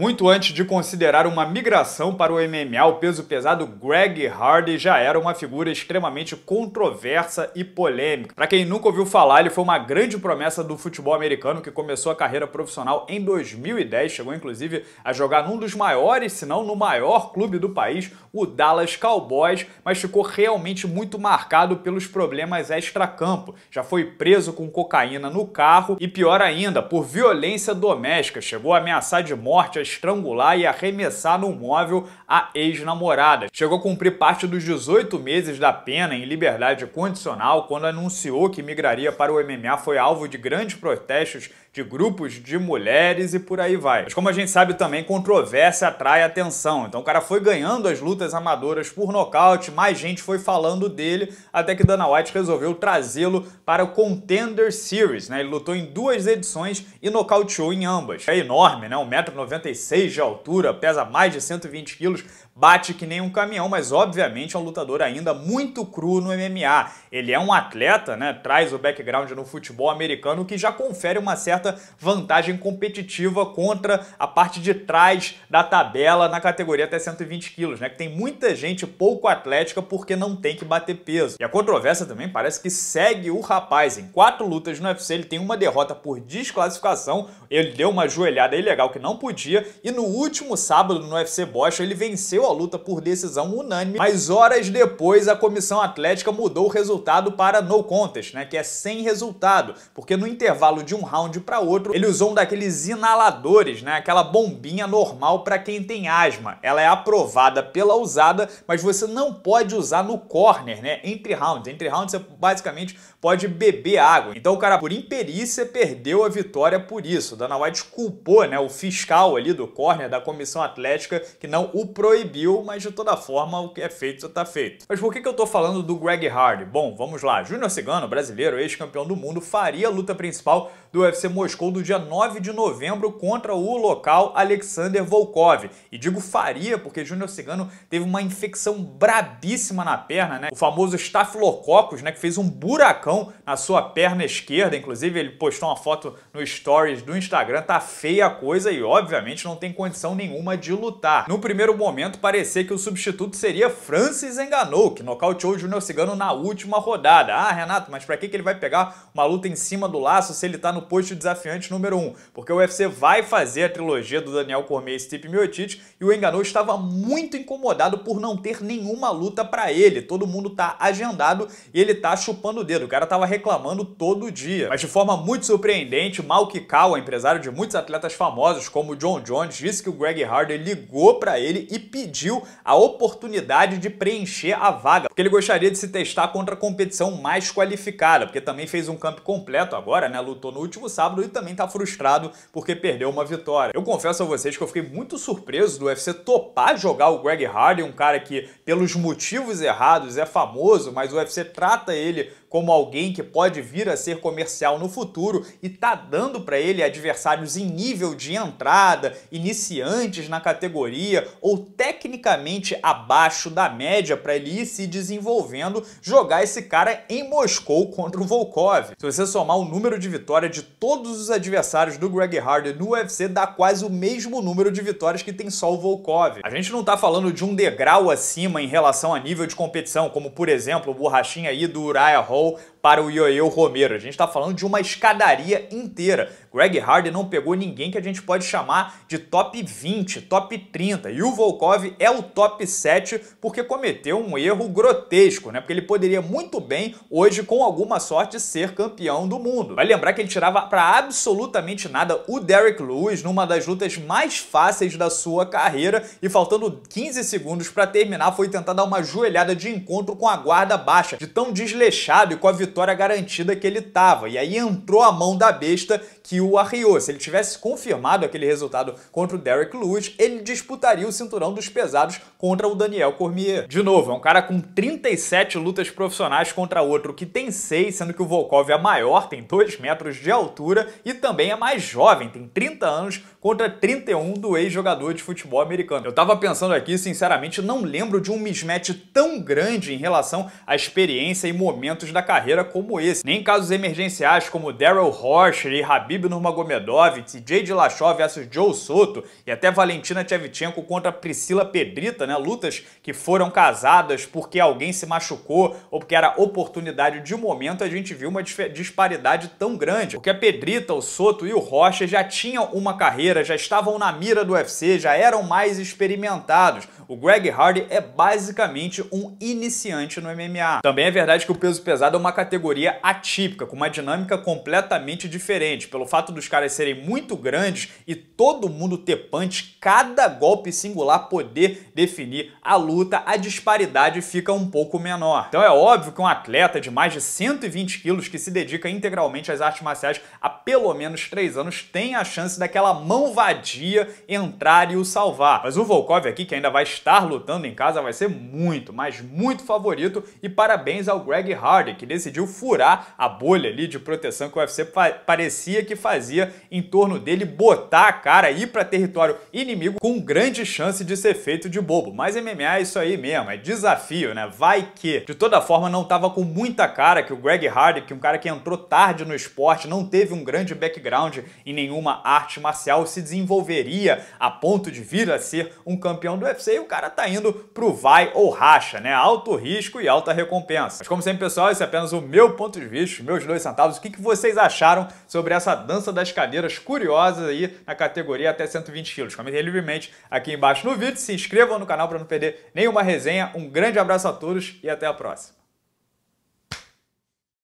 Muito antes de considerar uma migração para o MMA, o peso pesado Greg Hardy já era uma figura extremamente controversa e polêmica. Para quem nunca ouviu falar, ele foi uma grande promessa do futebol americano que começou a carreira profissional em 2010, chegou inclusive a jogar num dos maiores, se não no maior clube do país, o Dallas Cowboys, mas ficou realmente muito marcado pelos problemas extra-campo. Já foi preso com cocaína no carro e pior ainda, por violência doméstica, chegou a ameaçar de morte estrangular e arremessar no móvel a ex-namorada. Chegou a cumprir parte dos 18 meses da pena em liberdade condicional quando anunciou que migraria para o MMA foi alvo de grandes protestos de grupos de mulheres e por aí vai. Mas como a gente sabe também, controvérsia atrai atenção. Então o cara foi ganhando as lutas amadoras por nocaute, mais gente foi falando dele, até que Dana White resolveu trazê-lo para o Contender Series. Né? Ele lutou em duas edições e nocauteou em ambas. É enorme, né? 1,96m 1,86 de altura, pesa mais de 120 quilos, Bate que nem um caminhão, mas obviamente é um lutador ainda muito cru no MMA. Ele é um atleta, né? Traz o background no futebol americano que já confere uma certa vantagem competitiva contra a parte de trás da tabela na categoria até 120 quilos, né? Que tem muita gente pouco atlética porque não tem que bater peso. E a controvérsia também parece que segue o rapaz. Em quatro lutas no UFC, ele tem uma derrota por desclassificação, ele deu uma joelhada ilegal que não podia, e no último sábado no UFC Bosch, ele venceu a luta por decisão unânime, mas horas depois a comissão atlética mudou o resultado para no contest, né, que é sem resultado, porque no intervalo de um round para outro, ele usou um daqueles inaladores, né, aquela bombinha normal para quem tem asma. Ela é aprovada pela usada, mas você não pode usar no corner, né, entre rounds. Entre rounds você basicamente pode beber água. Então o cara por imperícia perdeu a vitória por isso. Dana White culpou, né, o fiscal ali do corner da comissão atlética que não o proibiu conseguiu, mas de toda forma o que é feito está feito. Mas por que, que eu estou falando do Greg Hardy? Bom, vamos lá. Júnior Cigano, brasileiro, ex-campeão do mundo, faria a luta principal do UFC Moscou do dia 9 de novembro contra o local Alexander Volkov. E digo faria porque Júnior Cigano teve uma infecção brabíssima na perna, né? O famoso Staphylococcus, né, que fez um buracão na sua perna esquerda. Inclusive, ele postou uma foto no stories do Instagram, tá feia a coisa e obviamente não tem condição nenhuma de lutar. No primeiro momento, parecer que o substituto seria Francis Enganou, que nocauteou o Júnior Cigano na última rodada. Ah, Renato, mas para que, que ele vai pegar uma luta em cima do laço se ele está no posto desafiante número 1? Um? Porque o UFC vai fazer a trilogia do Daniel Cormier e Stipe Miocic e o Enganou estava muito incomodado por não ter nenhuma luta para ele. Todo mundo tá agendado e ele tá chupando o dedo. O cara tava reclamando todo dia. Mas de forma muito surpreendente, Malky Kawa, empresário de muitos atletas famosos como John Jones, disse que o Greg Harder ligou para ele e pediu pediu a oportunidade de preencher a vaga, porque ele gostaria de se testar contra a competição mais qualificada, porque também fez um campo completo agora, né? Lutou no último sábado e também tá frustrado porque perdeu uma vitória. Eu confesso a vocês que eu fiquei muito surpreso do UFC topar jogar o Greg Hardy, um cara que, pelos motivos errados, é famoso, mas o UFC trata ele como alguém que pode vir a ser comercial no futuro e tá dando para ele adversários em nível de entrada, iniciantes na categoria ou tecnicamente abaixo da média para ele ir se desenvolvendo, jogar esse cara em Moscou contra o Volkov. Se você somar o número de vitórias de todos os adversários do Greg Hardy no UFC, dá quase o mesmo número de vitórias que tem só o Volkov. A gente não tá falando de um degrau acima em relação a nível de competição, como por exemplo o borrachinha aí do Uriah Hall know para o Yoel Romero. A gente está falando de uma escadaria inteira. Greg Hardy não pegou ninguém que a gente pode chamar de top 20, top 30. E o Volkov é o top 7 porque cometeu um erro grotesco, né? Porque ele poderia muito bem, hoje, com alguma sorte, ser campeão do mundo. Vai lembrar que ele tirava para absolutamente nada o Derek Lewis numa das lutas mais fáceis da sua carreira e faltando 15 segundos para terminar foi tentar dar uma joelhada de encontro com a guarda baixa, de tão desleixado e com a vitória vitória garantida que ele estava. E aí entrou a mão da besta que o arriou. Se ele tivesse confirmado aquele resultado contra o Derek Lewis, ele disputaria o cinturão dos pesados contra o Daniel Cormier. De novo, é um cara com 37 lutas profissionais contra outro que tem 6, sendo que o Volkov é maior, tem 2 metros de altura e também é mais jovem, tem 30 anos contra 31 do ex-jogador de futebol americano. Eu tava pensando aqui, sinceramente, não lembro de um mismatch tão grande em relação à experiência e momentos da carreira como esse, nem casos emergenciais como Daryl Horcher e Habib Nurmagomedov, TJ Dillashaw versus Joe Soto e até Valentina Tchevchenko contra Priscila Pedrita, né? Lutas que foram casadas porque alguém se machucou ou porque era oportunidade de momento, a gente viu uma disparidade tão grande. Porque a Pedrita, o Soto e o Rocha já tinham uma carreira, já estavam na mira do UFC, já eram mais experimentados. O Greg Hardy é basicamente um iniciante no MMA. Também é verdade que o peso pesado é uma categoria categoria atípica, com uma dinâmica completamente diferente, pelo fato dos caras serem muito grandes e todo mundo ter punch, cada golpe singular poder definir a luta, a disparidade fica um pouco menor. Então é óbvio que um atleta de mais de 120 quilos que se dedica integralmente às artes marciais há pelo menos 3 anos tem a chance daquela mão vadia entrar e o salvar. Mas o Volkov aqui, que ainda vai estar lutando em casa, vai ser muito, mas muito favorito e parabéns ao Greg Hardy, que decidiu conseguiu furar a bolha ali de proteção que o UFC parecia que fazia em torno dele, botar a cara, ir para território inimigo com grande chance de ser feito de bobo. Mas MMA é isso aí mesmo, é desafio, né? Vai que. De toda forma, não tava com muita cara que o Greg Hardy, que um cara que entrou tarde no esporte, não teve um grande background em nenhuma arte marcial, se desenvolveria a ponto de vir a ser um campeão do UFC e o cara tá indo pro vai ou racha, né? Alto risco e alta recompensa. Mas como sempre, pessoal, esse é apenas o meu ponto de vista, meus dois centavos, o que, que vocês acharam sobre essa dança das cadeiras curiosa aí na categoria até 120 quilos. Comentem livremente aqui embaixo no vídeo, se inscrevam no canal para não perder nenhuma resenha. Um grande abraço a todos e até a próxima.